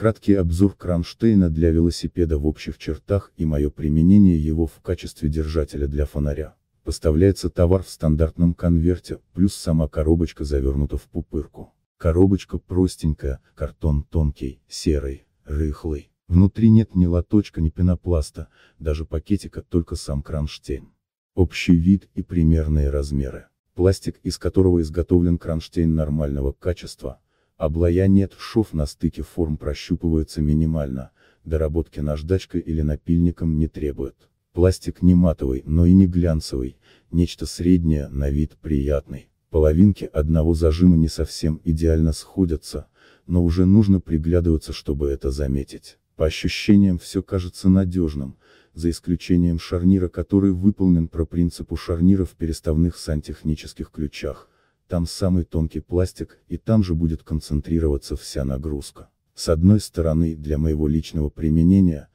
Краткий обзор кронштейна для велосипеда в общих чертах и мое применение его в качестве держателя для фонаря. Поставляется товар в стандартном конверте, плюс сама коробочка завернута в пупырку. Коробочка простенькая, картон тонкий, серый, рыхлый. Внутри нет ни лоточка, ни пенопласта, даже пакетика, только сам кронштейн. Общий вид и примерные размеры. Пластик, из которого изготовлен кронштейн нормального качества, Облая нет, шов на стыке форм прощупывается минимально, доработки наждачкой или напильником не требует. Пластик не матовый, но и не глянцевый, нечто среднее, на вид приятный. Половинки одного зажима не совсем идеально сходятся, но уже нужно приглядываться, чтобы это заметить. По ощущениям все кажется надежным, за исключением шарнира, который выполнен по принципу шарниров в переставных сантехнических ключах там самый тонкий пластик, и там же будет концентрироваться вся нагрузка. С одной стороны, для моего личного применения,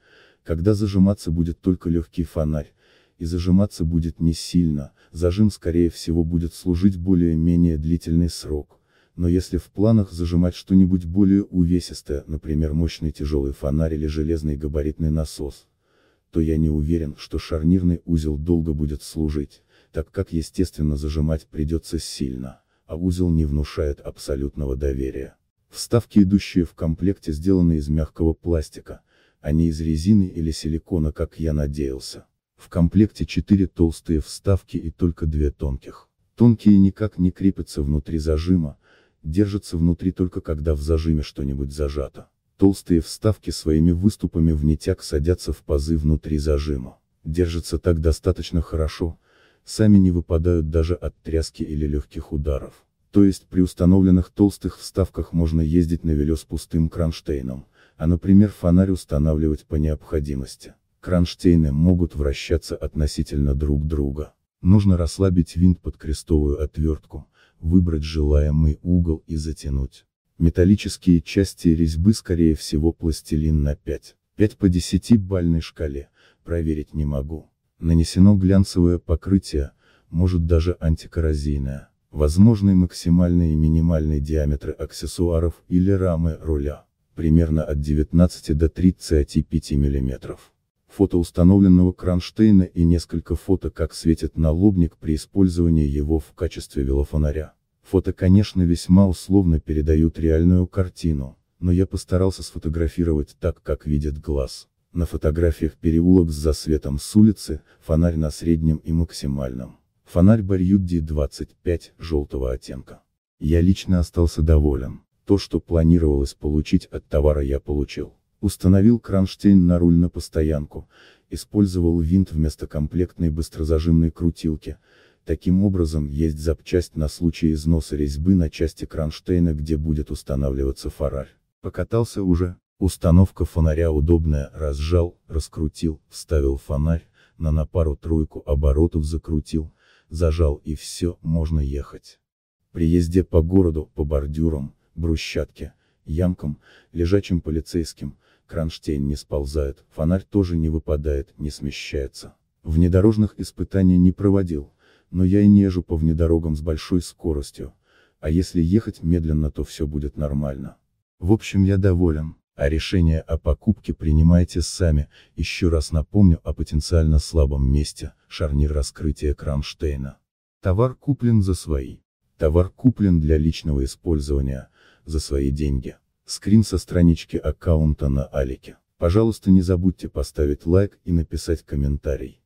когда зажиматься будет только легкий фонарь, и зажиматься будет не сильно, зажим скорее всего будет служить более-менее длительный срок. Но если в планах зажимать что-нибудь более увесистое, например мощный тяжелый фонарь или железный габаритный насос, то я не уверен, что шарнирный узел долго будет служить, так как естественно зажимать придется сильно а узел не внушает абсолютного доверия. Вставки, идущие в комплекте, сделаны из мягкого пластика, а не из резины или силикона, как я надеялся. В комплекте 4 толстые вставки и только 2 тонких. Тонкие никак не крепятся внутри зажима, держатся внутри только когда в зажиме что-нибудь зажато. Толстые вставки своими выступами в нитяк садятся в пазы внутри зажима. Держатся так достаточно хорошо, сами не выпадают даже от тряски или легких ударов. То есть при установленных толстых вставках можно ездить на велё с пустым кронштейном, а например фонарь устанавливать по необходимости. Кронштейны могут вращаться относительно друг друга. Нужно расслабить винт под крестовую отвертку, выбрать желаемый угол и затянуть. Металлические части резьбы скорее всего пластилин на 5, 5 по 10 бальной шкале, проверить не могу нанесено глянцевое покрытие, может даже антикоррозийное. Возможны максимальные и минимальные диаметры аксессуаров или рамы руля, примерно от 19 до 35 мм. Фото установленного кронштейна и несколько фото как светит налобник при использовании его в качестве велофонаря. Фото конечно весьма условно передают реальную картину, но я постарался сфотографировать так как видит глаз. На фотографиях переулок с засветом с улицы, фонарь на среднем и максимальном. Фонарь Барьюдди 25, желтого оттенка. Я лично остался доволен. То, что планировалось получить от товара я получил. Установил кронштейн на руль на постоянку, использовал винт вместо комплектной быстрозажимной крутилки, таким образом есть запчасть на случай износа резьбы на части кронштейна где будет устанавливаться фонарь. Покатался уже, Установка фонаря удобная, разжал, раскрутил, вставил фонарь, на на пару-тройку оборотов закрутил, зажал и все, можно ехать. При езде по городу, по бордюрам, брусчатке, ямкам, лежачим полицейским, кронштейн не сползает, фонарь тоже не выпадает, не смещается. Внедорожных испытаний не проводил, но я и не езжу по внедорогам с большой скоростью, а если ехать медленно, то все будет нормально. В общем я доволен а решение о покупке принимайте сами, еще раз напомню о потенциально слабом месте, шарнир раскрытия кронштейна. Товар куплен за свои. Товар куплен для личного использования, за свои деньги. Скрин со странички аккаунта на Алике. Пожалуйста не забудьте поставить лайк и написать комментарий.